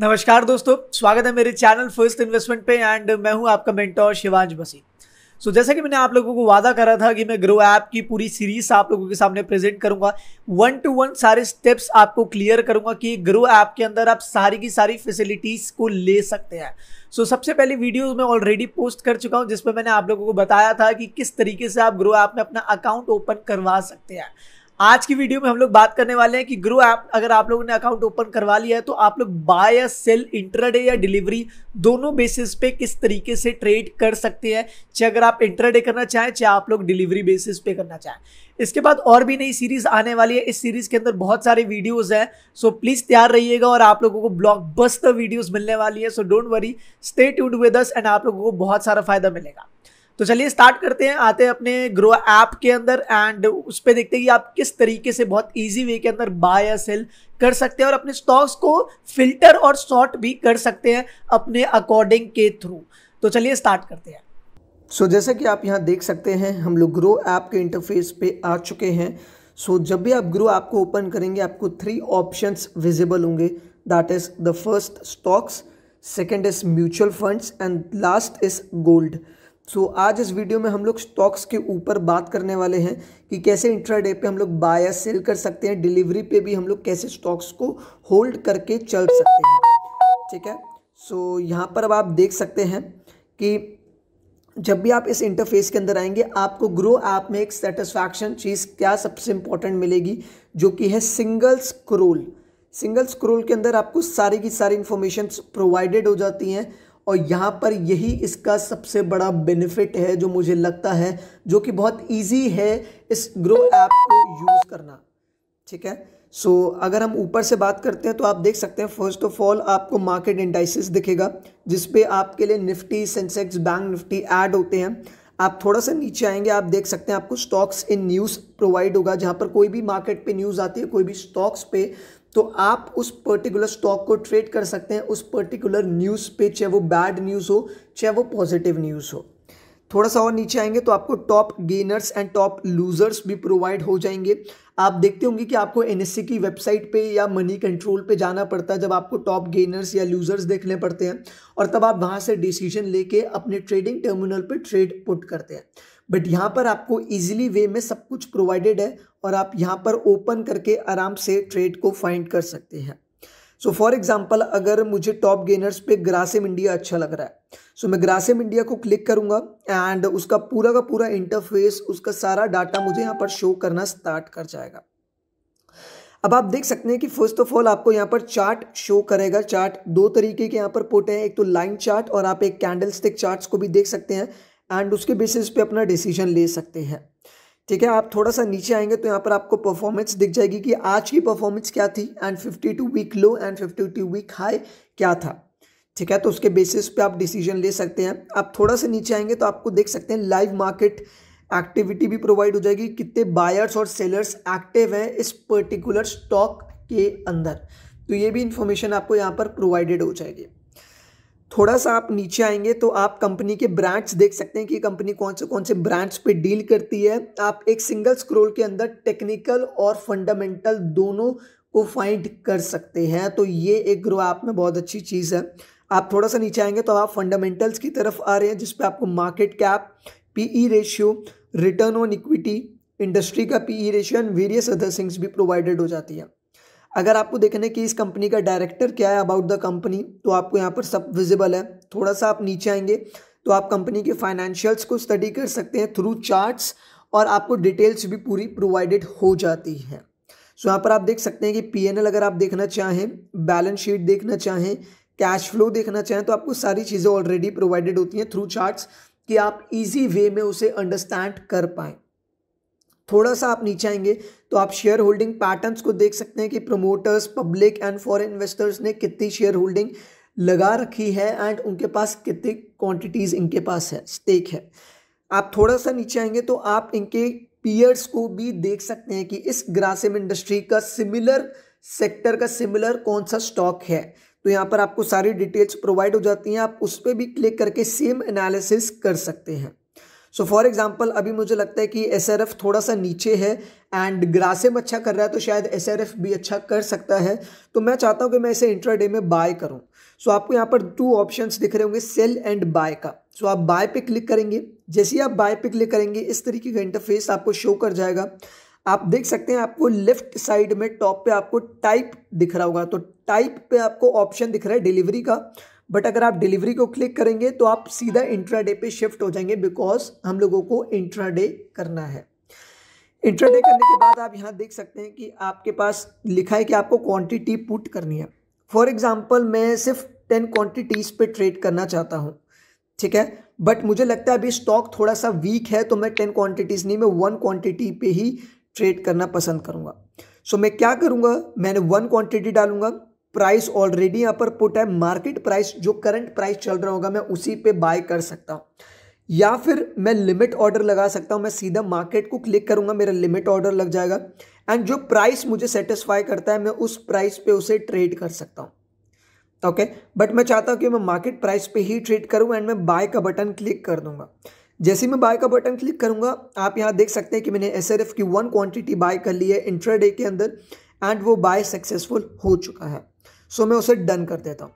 नमस्कार दोस्तों स्वागत है मेरे चैनल फर्स्ट इन्वेस्टमेंट पे एंड मैं हूं आपका मेंटोर शिवांश बसी सो so, जैसा कि मैंने आप लोगों को वादा करा था कि मैं ग्रो ऐप की पूरी सीरीज आप लोगों के सामने प्रेजेंट करूंगा वन टू वन सारे स्टेप्स आपको क्लियर करूंगा कि ग्रो ऐप के अंदर आप सारी की सारी फैसिलिटीज़ को ले सकते हैं सो so, सबसे पहले वीडियो मैं ऑलरेडी पोस्ट कर चुका हूँ जिसमें मैंने आप लोगों को बताया था कि किस तरीके से आप ग्रो ऐप में अपना अकाउंट ओपन करवा सकते हैं आज की वीडियो में हम लोग बात करने वाले हैं कि ग्रो ऐप अगर आप लोगों ने अकाउंट ओपन करवा लिया है तो आप लोग बाय या सेल इंटरडे या डिलीवरी दोनों बेसिस पे किस तरीके से ट्रेड कर सकते हैं चाहे अगर आप इंटरडे करना चाहें चाहे आप लोग डिलीवरी बेसिस पे करना चाहें इसके बाद और भी नई सीरीज आने वाली है इस सीरीज के अंदर बहुत सारे वीडियोज हैं सो प्लीज तैयार रहिएगा और आप लोगों को ब्लॉक वीडियोज मिलने वाली है सो डोंट वरी स्टे डू विद एंड आप लोगों को बहुत सारा फायदा मिलेगा तो चलिए स्टार्ट करते हैं आते हैं अपने ग्रो ऐप के अंदर एंड उस पर देखते हैं कि आप किस तरीके से बहुत ईजी वे के अंदर बाय या सेल कर सकते हैं और अपने स्टॉक्स को फिल्टर और शॉर्ट भी कर सकते हैं अपने अकॉर्डिंग के थ्रू तो चलिए स्टार्ट करते हैं सो so, जैसा कि आप यहाँ देख सकते हैं हम लोग ग्रो ऐप के इंटरफेस पे आ चुके हैं सो so, जब भी आप ग्रो ऐप को ओपन करेंगे आपको थ्री ऑप्शंस विजिबल होंगे that is the first stocks second is mutual funds and last is gold so so, आज इस वीडियो में हम लोग स्टॉक्स के ऊपर बात करने वाले हैं कि कैसे इंट्राडे पे हम लोग बाय या सेल कर सकते हैं डिलीवरी पे भी हम लोग कैसे स्टॉक्स को होल्ड करके चल सकते हैं ठीक है सो so, यहाँ पर अब आप देख सकते हैं कि जब भी आप इस इंटरफेस के अंदर आएंगे आपको ग्रो ऐप आप में एक सेटिस्फैक्शन चीज़ क्या सबसे इंपॉर्टेंट मिलेगी जो कि है सिंगल स्क्रोल सिंगल स्क्रोल के अंदर आपको सारी की सारी इन्फॉर्मेशन प्रोवाइडेड हो जाती हैं और यहाँ पर यही इसका सबसे बड़ा बेनिफिट है जो मुझे लगता है जो कि बहुत ईजी है इस ग्रो ऐप को यूज़ करना ठीक है सो so, अगर हम ऊपर से बात करते हैं तो आप देख सकते हैं फर्स्ट ऑफ ऑल आपको मार्केट इंडाइसिस दिखेगा जिसपे आपके लिए Nifty Sensex bank Nifty add होते हैं आप थोड़ा सा नीचे आएंगे आप देख सकते हैं आपको स्टॉक्स इन न्यूज़ प्रोवाइड होगा जहाँ पर कोई भी मार्केट पे न्यूज़ आती है कोई भी स्टॉक्स पे तो आप उस पर्टिकुलर स्टॉक को ट्रेड कर सकते हैं उस पर्टिकुलर न्यूज़ पे चाहे वो बैड न्यूज़ हो चाहे वो पॉजिटिव न्यूज़ हो थोड़ा सा और नीचे आएंगे तो आपको top gainers and top losers भी प्रोवाइड हो जाएंगे आप देखते होंगे कि आपको एन e की वेबसाइट पे या मनी कंट्रोल पे जाना पड़ता है जब आपको टॉप गेनर्स या लूजर्स देखने पड़ते हैं और तब आप वहाँ से डिसीजन लेके अपने ट्रेडिंग टर्मिनल पे ट्रेड पुट करते हैं बट यहाँ पर आपको इजीली वे में सब कुछ प्रोवाइडेड है और आप यहाँ पर ओपन करके आराम से ट्रेड को फाइंड कर सकते हैं सो फॉर एग्जाम्पल अगर मुझे टॉप गेनर्स पे ग्रासिम इंडिया अच्छा लग रहा है सो so, मैं ग्रासिम इंडिया को क्लिक करूंगा एंड उसका पूरा का पूरा इंटरफेस उसका सारा डाटा मुझे यहाँ पर शो करना स्टार्ट कर जाएगा अब आप देख सकते हैं कि फर्स्ट ऑफ ऑल आपको यहाँ पर चार्ट शो करेगा चार्ट दो तरीके के यहाँ पर पोटे हैं एक तो लाइन चार्ट और आप एक कैंडल स्टिक चार्ट्स को भी देख सकते हैं एंड उसके बेसिस पे अपना डिसीजन ले सकते हैं ठीक है आप थोड़ा सा नीचे आएंगे तो यहाँ पर आपको परफॉर्मेंस दिख जाएगी कि आज की परफॉर्मेंस क्या थी and 52 week low and 52 week high क्या था ठीक है तो उसके बेसिस पे आप डिसीजन ले सकते हैं आप थोड़ा सा नीचे आएंगे तो आपको देख सकते हैं लाइव मार्केट एक्टिविटी भी प्रोवाइड हो जाएगी कितने बायर्स और सेलर्स एक्टिव हैं इस पर्टिकुलर स्टॉक के अंदर तो ये भी इन्फॉर्मेशन आपको यहाँ पर प्रोवाइडेड हो जाएगी थोड़ा सा आप नीचे आएंगे तो आप कंपनी के ब्रांड्स देख सकते हैं कि कंपनी कौन से कौन से ब्रांड्स पे डील करती है आप एक सिंगल स्क्रोल के अंदर टेक्निकल और फंडामेंटल दोनों को फाइंड कर सकते हैं तो ये एक ग्रो ऐप में बहुत अच्छी चीज़ है आप थोड़ा सा नीचे आएंगे तो आप फंडामेंटल्स की तरफ आ रहे हैं जिसपे आपको market cap PE ratio return on equity industry का PE ratio and various other things भी प्रोवाइडेड हो जाती है अगर आपको देखना है कि इस कंपनी का डायरेक्टर क्या है अबाउट द कंपनी तो आपको यहाँ पर सब विजिबल है थोड़ा सा आप नीचे आएंगे तो आप कंपनी के फाइनेंशियल्स को स्टडी कर सकते हैं थ्रू चार्ट्स और आपको डिटेल्स भी पूरी प्रोवाइडेड हो जाती है सो so, यहाँ पर आप देख सकते हैं कि पी अगर आप देखना चाहें बैलेंस शीट देखना चाहें कैश फ्लो देखना चाहें तो आपको सारी चीज़ें ऑलरेडी प्रोवाइडेड होती हैं थ्रू चार्ट्स कि आप इजी वे में उसे अंडरस्टैंड कर पाएँ थोड़ा सा आप नीचे आएंगे तो आप शेयर होल्डिंग पैटर्न्स को देख सकते हैं कि promoters public and foreign investors ने कितनी शेयर होल्डिंग लगा रखी है एंड उनके पास कितनी क्वांटिटीज़ इनके पास है स्टेक है आप थोड़ा सा नीचे आएंगे तो आप इनके पीयर्स को भी देख सकते हैं कि इस ग्रासिम इंडस्ट्री का सिमिलर सेक्टर का सिमिलर कौन सा स्टॉक है तो यहाँ पर आपको सारी डिटेल्स प्रोवाइड हो जाती हैं आप उस पर भी क्लिक करके सेम एनालिसिस कर सकते हैं सो फॉर एग्जाम्पल अभी मुझे लगता है कि एस थोड़ा सा नीचे है एंड ग्रासेम अच्छा कर रहा है तो शायद एस भी अच्छा कर सकता है तो मैं चाहता हूँ कि मैं इसे इंट्राडे में बाय करूँ सो so, आपको यहाँ पर टू ऑप्शंस दिख रहे होंगे सेल एंड बाय का सो so, आप बाय पे क्लिक करेंगे जैसे ही आप बाय पे क्लिक करेंगे इस तरीके का इंटरफेस आपको शो कर जाएगा आप देख सकते हैं आपको लेफ्ट साइड में टॉप पे आपको टाइप दिख रहा होगा तो टाइप पे आपको ऑप्शन दिख रहा है डिलीवरी का बट अगर आप डिलीवरी को क्लिक करेंगे तो आप सीधा इंट्रा डे पर शिफ्ट हो जाएंगे बिकॉज हम लोगों को इंट्रा डे करना है इंट्रा डे करने के बाद आप यहाँ देख सकते हैं कि आपके पास लिखा है कि आपको क्वांटिटी पुट करनी है फॉर एग्जाम्पल मैं सिर्फ टेन क्वांटिटीज़ पे ट्रेड करना चाहता हूँ ठीक है बट मुझे लगता है अभी स्टॉक थोड़ा सा वीक है तो मैं टेन क्वांटिटीज़ नहीं मैं वन क्वांटिटी पे ही ट्रेड करना पसंद करूँगा सो so, मैं क्या करूँगा मैंने वन क्वांटिटी डालूंगा प्राइस ऑलरेडी यहाँ पर पुट है मार्केट प्राइस जो करंट प्राइस चल रहा होगा मैं उसी पे बाय कर सकता हूँ या फिर मैं लिमिट ऑर्डर लगा सकता हूँ मैं सीधा मार्केट को क्लिक करूँगा मेरा लिमिट ऑर्डर लग जाएगा एंड जो प्राइस मुझे सेटिस्फाई करता है मैं उस प्राइस पे उसे ट्रेड कर सकता हूँ ओके okay? बट मैं चाहता हूँ कि मैं मार्केट प्राइस पे ही ट्रेड करूँ एंड मैं बाय का बटन क्लिक कर दूंगा जैसे मैं बाय का बटन क्लिक करूँगा आप यहाँ देख सकते हैं कि मैंने एस की वन क्वान्टिटी बाय कर ली है इंट्रा के अंदर एंड वो बाय सक्सेसफुल हो चुका है सो मैं उसे डन कर देता हूँ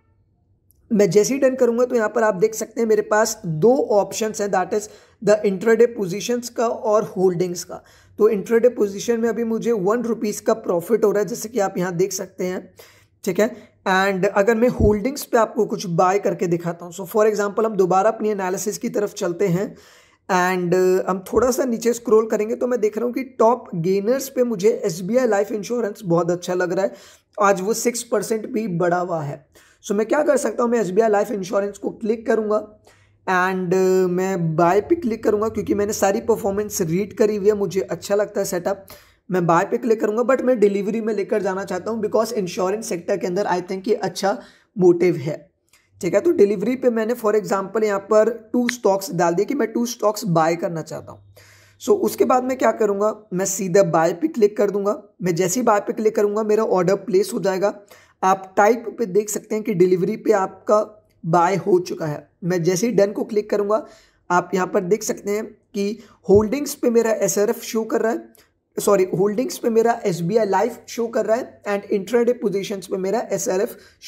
मैं जैसे ही डन करूंगा तो यहाँ पर आप देख सकते हैं मेरे पास दो ऑप्शंस हैं that is the intraday positions का और होल्डिंग्स का तो इंट्राडे पोजीशन में अभी मुझे वन रुपीज़ का प्रॉफिट हो रहा है जैसे कि आप यहाँ देख सकते हैं ठीक है एंड अगर मैं होल्डिंग्स पे आपको कुछ बाय करके दिखाता हूँ सो फॉर एग्जाम्पल हम दोबारा अपनी एनालिसिस की तरफ चलते हैं एंड uh, हम थोड़ा सा नीचे स्क्रोल करेंगे तो मैं देख रहा हूँ कि टॉप गेनर्स पे मुझे S B I life insurance बहुत अच्छा लग रहा है आज वो सिक्स परसेंट भी बढ़ा हुआ है सो so, मैं क्या कर सकता हूँ मैं S B I life insurance को क्लिक करूँगा एंड uh, मैं बाय पे क्लिक करूँगा क्योंकि मैंने सारी परफॉर्मेंस रीड करी हुई है मुझे अच्छा लगता है सेटअप मैं बाय पे क्लिक करूँगा बट मैं डिलीवरी में लेकर जाना चाहता हूँ बिकॉज इंश्योरेंस सेक्टर के अंदर आई थिंक ये अच्छा मोटिव है ठीक है तो डिलीवरी पे मैंने फॉर एग्जांपल यहाँ पर टू स्टॉक्स डाल दिए कि मैं टू स्टॉक्स बाय करना चाहता हूँ सो so, उसके बाद मैं क्या करूँगा मैं सीधा बाय पे क्लिक कर दूंगा मैं जैसे ही बाय पे क्लिक करूँगा मेरा ऑर्डर प्लेस हो जाएगा आप टाइप पे देख सकते हैं कि डिलीवरी पे आपका बाय हो चुका है मैं जैसे ही डन को क्लिक करूँगा आप यहाँ पर देख सकते हैं कि होल्डिंग्स पे मेरा एस शो कर रहा है सॉरी होल्डिंग्स पे मेरा एस बी लाइफ शो कर रहा है एंड इंटरनेट पोजिशन पे मेरा एस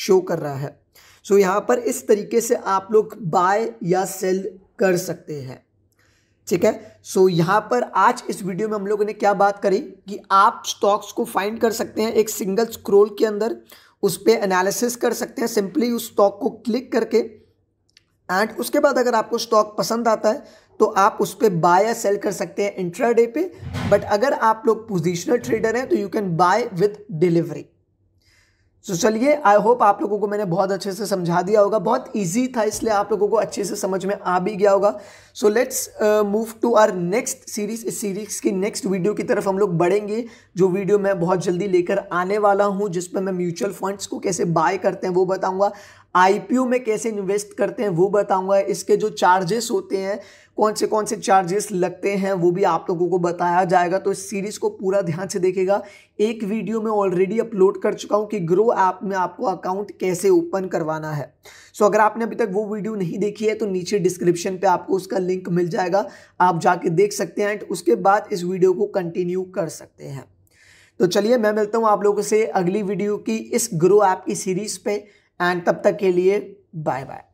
शो कर रहा है सो so, यहाँ पर इस तरीके से आप लोग बाय या सेल कर सकते हैं ठीक है सो so, यहाँ पर आज इस वीडियो में हम लोगों ने क्या बात करी कि आप स्टॉक्स को फाइंड कर सकते हैं एक सिंगल स्क्रोल के अंदर उस पर एनालिसिस कर सकते हैं सिंपली उस स्टॉक को क्लिक करके एंड उसके बाद अगर आपको स्टॉक पसंद आता है तो आप उस पर बाय या सेल कर सकते हैं इंट्राडे पे बट अगर आप लोग पोजिशनल ट्रेडर हैं तो you can buy with delivery so, चलिए आई होप आप लोगों को मैंने बहुत अच्छे से समझा दिया होगा बहुत इजी था इसलिए आप लोगों को अच्छे से समझ में आ भी गया होगा so let's move to our next series इस सीरीज की नेक्स्ट वीडियो की तरफ हम लोग बढ़ेंगे जो वीडियो मैं बहुत जल्दी लेकर आने वाला हूँ जिसमें मैं म्यूचुअल फंड्स को कैसे बाय करते हैं वो बताऊँगा आईपीओ में कैसे इन्वेस्ट करते हैं वो बताऊंगा इसके जो चार्जेस होते हैं कौन से कौन से चार्जेस लगते हैं वो भी आप लोगों को बताया जाएगा तो इस सीरीज़ को पूरा ध्यान से देखेगा एक वीडियो में ऑलरेडी अपलोड कर चुका हूं कि ग्रो ऐप में आपको अकाउंट कैसे ओपन करवाना है सो so, अगर आपने अभी तक वो वीडियो नहीं देखी है तो नीचे डिस्क्रिप्शन पे आपको उसका लिंक मिल जाएगा आप जाके देख सकते हैं एंड उसके बाद इस वीडियो को कंटिन्यू कर सकते हैं तो चलिए मैं मिलता हूँ आप लोगों से अगली वीडियो की इस ग्रो ऐप की सीरीज़ पर एंड तब तक के लिए बाय बाय